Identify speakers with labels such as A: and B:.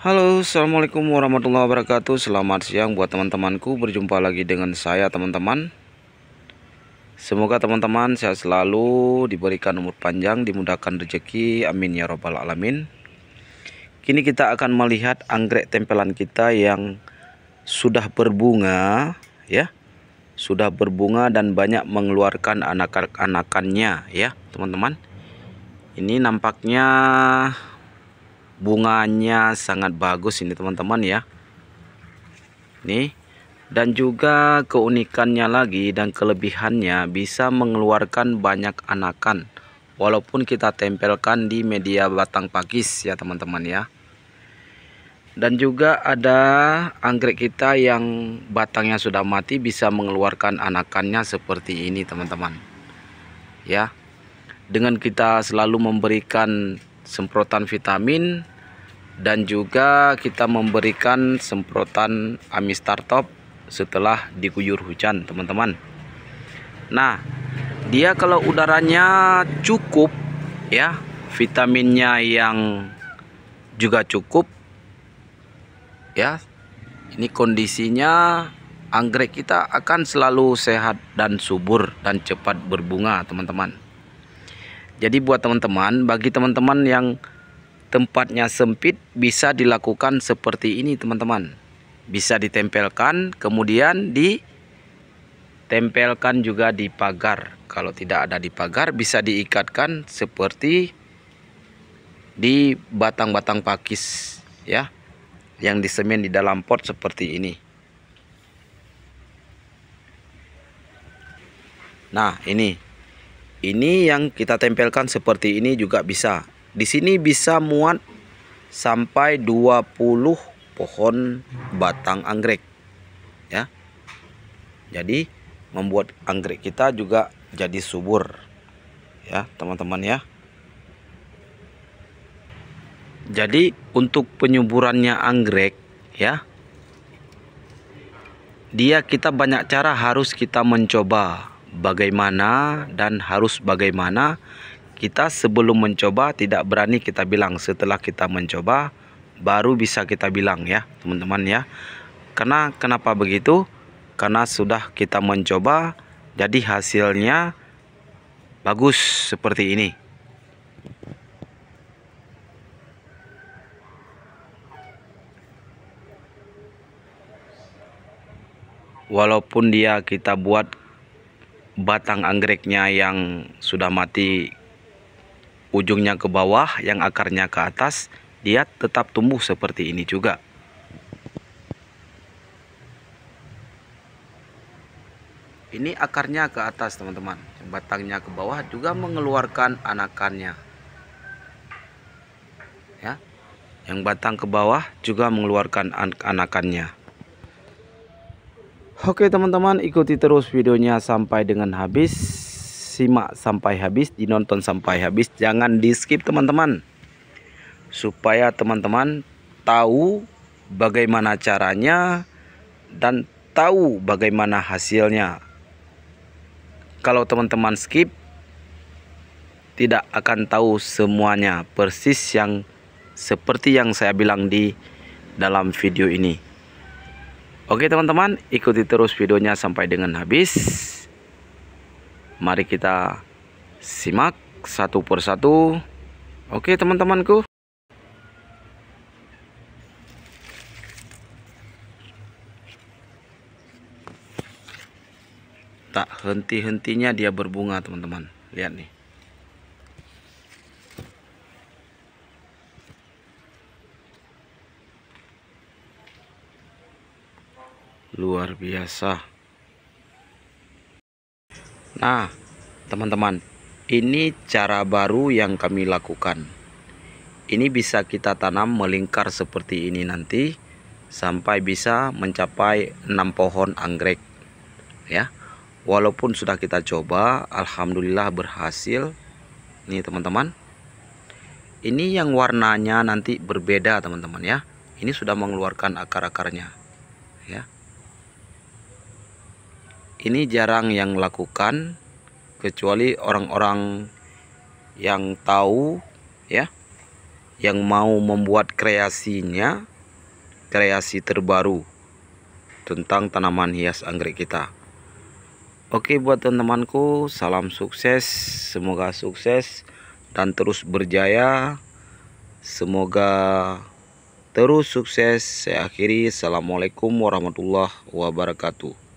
A: Halo assalamualaikum warahmatullahi wabarakatuh Selamat siang buat teman-temanku Berjumpa lagi dengan saya teman-teman Semoga teman-teman sehat selalu Diberikan umur panjang Dimudahkan rezeki Amin ya robbal alamin Kini kita akan melihat anggrek tempelan kita yang Sudah berbunga Ya Sudah berbunga dan banyak mengeluarkan anak-anakannya Ya teman-teman Ini nampaknya bunganya sangat bagus ini teman-teman ya nih dan juga keunikannya lagi dan kelebihannya bisa mengeluarkan banyak anakan walaupun kita tempelkan di media batang pakis ya teman-teman ya dan juga ada anggrek kita yang batangnya sudah mati bisa mengeluarkan anakannya seperti ini teman-teman ya dengan kita selalu memberikan semprotan vitamin dan juga kita memberikan semprotan amistar top setelah diguyur hujan teman-teman nah dia kalau udaranya cukup ya vitaminnya yang juga cukup ya ini kondisinya anggrek kita akan selalu sehat dan subur dan cepat berbunga teman-teman jadi buat teman-teman bagi teman-teman yang tempatnya sempit bisa dilakukan seperti ini teman-teman bisa ditempelkan kemudian ditempelkan juga di pagar kalau tidak ada di pagar bisa diikatkan seperti di batang-batang pakis ya yang disemen di dalam pot seperti ini nah ini ini yang kita tempelkan seperti ini juga bisa di sini bisa muat sampai 20 pohon batang anggrek. Ya. Jadi membuat anggrek kita juga jadi subur. Ya, teman-teman ya. Jadi untuk penyuburannya anggrek ya dia kita banyak cara harus kita mencoba bagaimana dan harus bagaimana kita sebelum mencoba tidak berani kita bilang, setelah kita mencoba baru bisa kita bilang ya, teman-teman ya. Karena kenapa begitu? Karena sudah kita mencoba jadi hasilnya bagus seperti ini. Walaupun dia kita buat batang anggreknya yang sudah mati ujungnya ke bawah yang akarnya ke atas dia tetap tumbuh seperti ini juga ini akarnya ke atas teman-teman batangnya ke bawah juga mengeluarkan anakannya ya yang batang ke bawah juga mengeluarkan an anakannya Oke teman-teman ikuti terus videonya sampai dengan habis simak sampai habis, dinonton sampai habis, jangan di-skip teman-teman. Supaya teman-teman tahu bagaimana caranya dan tahu bagaimana hasilnya. Kalau teman-teman skip tidak akan tahu semuanya persis yang seperti yang saya bilang di dalam video ini. Oke teman-teman, ikuti terus videonya sampai dengan habis. Mari kita simak satu persatu. Oke teman-temanku. Tak henti-hentinya dia berbunga teman-teman. Lihat nih. Luar biasa. Nah, teman-teman ini cara baru yang kami lakukan ini bisa kita tanam melingkar seperti ini nanti sampai bisa mencapai 6 pohon anggrek ya walaupun sudah kita coba Alhamdulillah berhasil nih teman-teman ini yang warnanya nanti berbeda teman-teman ya ini sudah mengeluarkan akar-akarnya ya ini jarang yang lakukan kecuali orang-orang yang tahu ya yang mau membuat kreasinya kreasi terbaru tentang tanaman hias anggrek kita oke buat teman-temanku salam sukses semoga sukses dan terus berjaya semoga terus sukses saya akhiri assalamualaikum warahmatullahi wabarakatuh